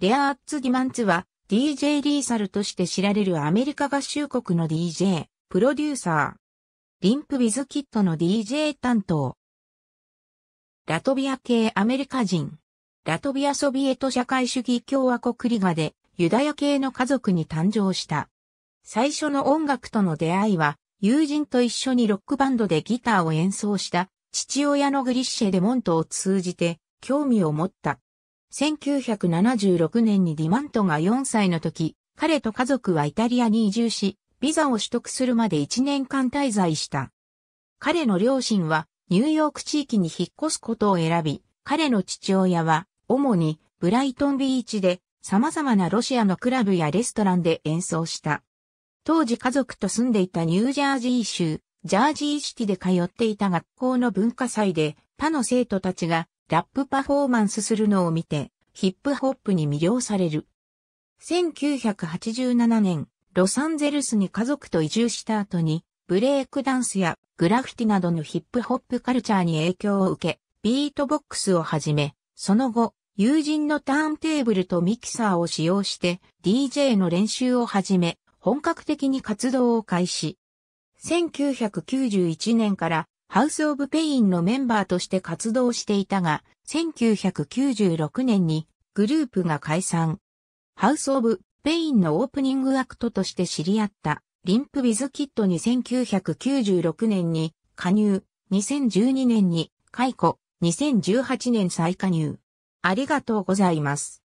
レアアッツ・ディマンツは DJ リーサルとして知られるアメリカ合衆国の DJ、プロデューサー。リンプ・ウィズ・キットの DJ 担当。ラトビア系アメリカ人。ラトビアソビエト社会主義共和国リガでユダヤ系の家族に誕生した。最初の音楽との出会いは友人と一緒にロックバンドでギターを演奏した父親のグリッシェ・デモントを通じて興味を持った。1976年にディマントが4歳の時、彼と家族はイタリアに移住し、ビザを取得するまで1年間滞在した。彼の両親はニューヨーク地域に引っ越すことを選び、彼の父親は主にブライトンビーチで様々なロシアのクラブやレストランで演奏した。当時家族と住んでいたニュージャージー州、ジャージーシティで通っていた学校の文化祭で他の生徒たちがラップパフォーマンスするのを見て、ヒップホップに魅了される。1987年、ロサンゼルスに家族と移住した後に、ブレイクダンスやグラフィティなどのヒップホップカルチャーに影響を受け、ビートボックスをはじめ、その後、友人のターンテーブルとミキサーを使用して、DJ の練習を始め、本格的に活動を開始。1991年からハウス・オブ・ペインのメンバーとして活動していたが、1996年にグループが解散。ハウス・オブ・ペインのオープニングアクトとして知り合ったリンプ・ウィズ・キットに1996年に加入、2012年に解雇、2018年再加入。ありがとうございます。